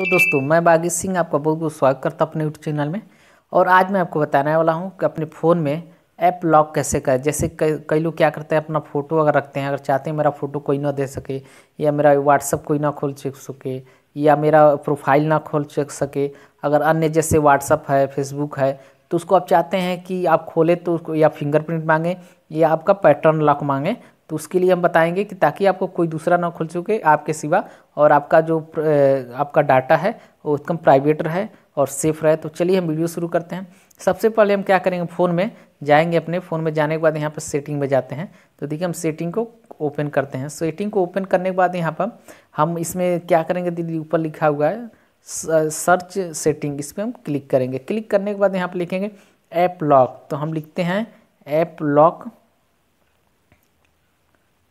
तो दोस्तों मैं बागी सिंह आपका बहुत बहुत स्वागत करता हूँ अपने यूट्यूब चैनल में और आज मैं आपको बताने वाला हूँ कि अपने फ़ोन में ऐप लॉक कैसे करें जैसे कई लोग क्या करते हैं अपना फ़ोटो अगर रखते हैं अगर चाहते हैं मेरा फ़ोटो कोई ना दे सके या मेरा व्हाट्सअप कोई ना खोल सके या मेरा प्रोफाइल ना खोल सके अगर अन्य जैसे व्हाट्सअप है फेसबुक है तो उसको आप चाहते हैं कि आप खोलें तो उसको या फिंगरप्रिंट मांगे या आपका पैटर्न लॉक मांगे तो उसके लिए हम बताएंगे कि ताकि आपको कोई दूसरा ना खुल चुके आपके सिवा और आपका जो आपका डाटा है वो एकदम प्राइवेट रहे और सेफ रहे तो चलिए हम वीडियो शुरू करते हैं सबसे पहले हम क्या करेंगे फ़ोन में जाएंगे अपने फ़ोन में जाने के बाद यहाँ पर सेटिंग में जाते हैं तो देखिए हम सेटिंग को ओपन करते हैं सेटिंग को ओपन करने के बाद यहाँ पर हम इसमें क्या करेंगे दीदी ऊपर लिखा हुआ है सर्च सेटिंग इस पर हम क्लिक करेंगे क्लिक करने के बाद यहाँ पर लिखेंगे ऐप लॉक तो हम लिखते हैं ऐप लॉक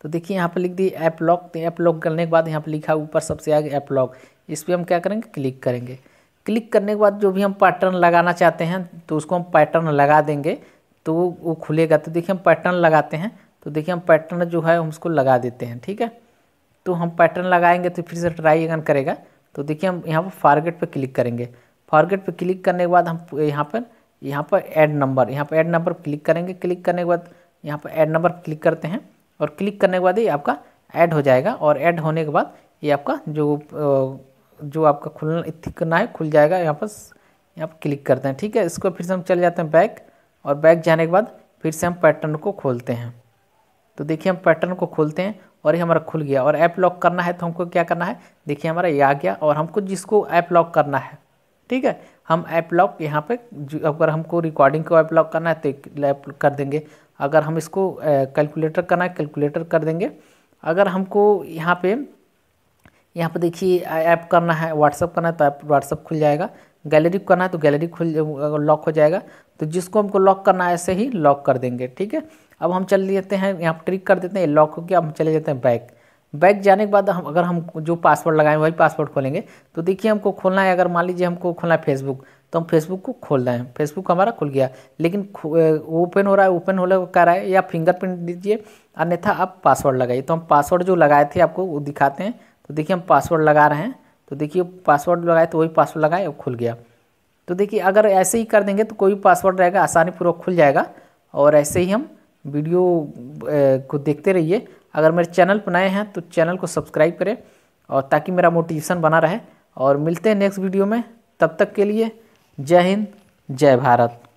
तो देखिए यहाँ पर लिख दिए ऐप लॉक तो ऐप लॉक करने के बाद यहाँ पर लिखा ऊपर सबसे आगे ऐप लॉक इस पर हम क्या करेंगे क्लिक करेंगे क्लिक करने के बाद जो भी हम पैटर्न लगाना चाहते हैं तो उसको हम पैटर्न लगा देंगे तो वो खुलेगा तो देखिए हम पैटर्न लगाते हैं तो देखिए हम पैटर्न जो है हम उसको लगा देते हैं ठीक है तो हम पैटर्न लगाएंगे तो फिर से ट्राई अगन करेगा तो देखिए हम यहाँ पर फारगेट पर क्लिक करेंगे फारगेट पर क्लिक करने के बाद हम यहाँ पर यहाँ पर ऐड नंबर यहाँ पर ऐड नंबर क्लिक करेंगे क्लिक करने के बाद यहाँ पर ऐड नंबर क्लिक करते हैं और क्लिक करने के बाद ये आपका ऐड हो जाएगा और ऐड होने के बाद ये आपका जो जो आपका खुलना इतना है खुल जाएगा यहाँ पर यहाँ पर क्लिक करते हैं ठीक है इसको फिर से हम चले जाते हैं बैक और बैक जाने के बाद फिर से हम पैटर्न को खोलते हैं तो देखिए हम पैटर्न को खोलते हैं और ये हमारा खुल गया और ऐप लॉक करना है तो हमको क्या करना है देखिए हमारा ये आ गया और हमको जिसको ऐप लॉक करना है ठीक है हम ऐप लॉक यहाँ पे अगर हमको रिकॉर्डिंग को ऐप लॉक करना है तो ऐप कर देंगे अगर हम इसको कैलकुलेटर करना है कैलकुलेटर कर देंगे अगर हमको यहाँ पे यहाँ पे देखिए ऐप करना है व्हाट्सअप करना है तो ऐप व्हाट्सअप खुल जाएगा गैलरी करना है तो गैलरी खुल लॉक हो जाएगा तो जिसको हमको लॉक करना है ऐसे ही लॉक कर देंगे ठीक है अब हम चल लेते हैं यहाँ पर ट्रिक कर देते हैं लॉक हो गया हम चले जाते हैं बैक बैक जाने के बाद हम अगर हम जो पासवर्ड लगाए वही पासवर्ड खोलेंगे तो देखिए हमको खोलना है अगर मान लीजिए हमको खोलना है फेसबुक तो हम फेसबुक को खोल रहे हैं फेसबुक हमारा खुल गया लेकिन ओपन हो रहा है ओपन होने का रहा है या फिंगरप्रिंट दीजिए अन्यथा आप पासवर्ड लगाइए तो हम पासवर्ड जो लगाए थे आपको वो दिखाते हैं तो देखिए हम पासवर्ड लगा रहे हैं तो देखिए पासवर्ड लगाए तो वही पासवर्ड लगाए और खुल गया तो देखिए अगर ऐसे ही कर देंगे तो कोई पासवर्ड रहेगा आसानीपूर्वक खुल जाएगा और ऐसे ही हम वीडियो को देखते रहिए अगर मेरे चैनल पर नए हैं तो चैनल को सब्सक्राइब करें और ताकि मेरा मोटिवेशन बना रहे और मिलते हैं नेक्स्ट वीडियो में तब तक के लिए जय हिंद जय भारत